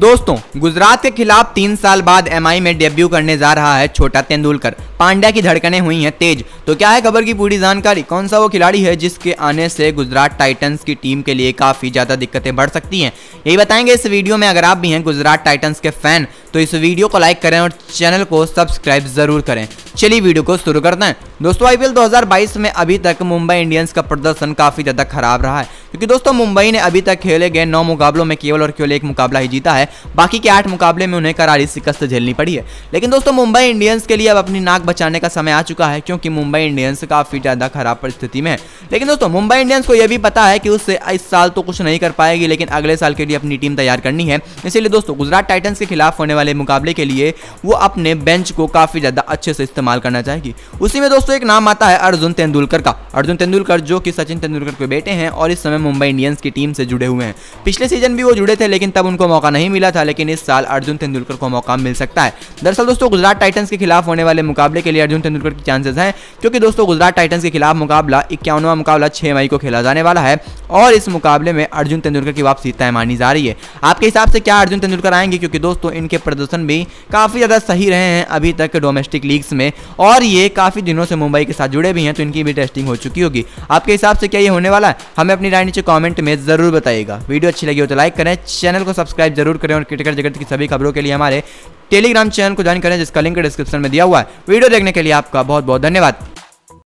दोस्तों गुजरात के खिलाफ तीन साल बाद एमआई में डेब्यू करने जा रहा है छोटा तेंदुलकर पांड्या की धड़कनें हुई हैं तेज तो क्या है खबर की पूरी जानकारी कौन सा वो खिलाड़ी है जिसके आने से गुजरात टाइटंस की टीम के लिए काफी ज्यादा दिक्कतें बढ़ सकती हैं यही बताएंगे इस वीडियो में अगर आप भी हैं गुजरात टाइटन्स के फैन तो इस वीडियो को लाइक करें और चैनल को सब्सक्राइब जरूर करें चलिए वीडियो को शुरू करते हैं दोस्तों आईपीएल 2022 में अभी तक मुंबई इंडियंस का प्रदर्शन काफी ज्यादा खराब रहा है क्योंकि दोस्तों मुंबई ने अभी तक खेले गए नौ मुकाबलों में केवल और केवल एक मुकाबला ही जीता है बाकी के आठ मुकाबले में उन्हें करारी शिकस्त झेलनी पड़ी है लेकिन दोस्तों मुंबई इंडियंस के लिए अब अपनी नाक बचाने का समय आ चुका है क्योंकि मुंबई इंडियंस काफी ज्यादा खराब परिस्थिति में है लेकिन दोस्तों मुंबई इंडियंस को यह भी पता है कि उससे इस साल तो कुछ नहीं कर पाएगी लेकिन अगले साल के लिए अपनी टीम तैयार करनी है इसीलिए दोस्तों गुजरात टाइटन्स के खिलाफ होने वाले मुकाबले के लिए वो अपने बेंच को काफी ज्यादा अच्छे से इस्तेमाल करना चाहेगी उसी में दोस्तों एक नाम आता है अर्जुन तेंदुलकर का अर्जुन तेंदुलकर जो कि सचिन तेंदुलकर के बेटे हैं और इस समय समय मुंबई इंडियंस की टीम से जुड़े हुए हैं पिछले सीजन भी वो जुड़े थे लेकिन तब उनको मौका नहीं मिला था लेकिन इस साल अर्जुन तेंदुलकर को मौका मिल सकता है दरअसल दोस्तों गुजरात टाइटन्स के खिलाफ होने वाले मुकाबले के लिए अर्जुन तेंदुलकर की चांसेस हैं क्योंकि दोस्तों गुजरात टाइटन्स के खिलाफ मुकाबला इक्यावनवा मुकाबला छह मई को खेला जाने वाला है और इस मुकाबले में अर्जुन तेंदुलकर की वापसी तय मानी जा रही है आपके हिसाब से क्या अर्जुन तेंदुलकर आएंगे क्योंकि दोस्तों इनके प्रदर्शन भी काफ़ी ज़्यादा सही रहे हैं अभी तक डोमेस्टिक लीग्स में और ये काफ़ी दिनों से मुंबई के साथ जुड़े भी हैं तो इनकी भी टेस्टिंग हो चुकी होगी आपके हिसाब से क्या ये होने वाला है हमें अपनी राय नीचे कॉमेंट में जरूर बताइएगा वीडियो अच्छी लगी हो तो लाइक करें चैनल को सब्सक्राइब जरूर करें और क्रिकेट जगत की सभी खबरों के लिए हमारे टेलीग्राम चैनल को ज्वाइन करें जिसका लिंक डिस्क्रिप्शन में दिया हुआ है वीडियो देखने के लिए आपका बहुत बहुत धन्यवाद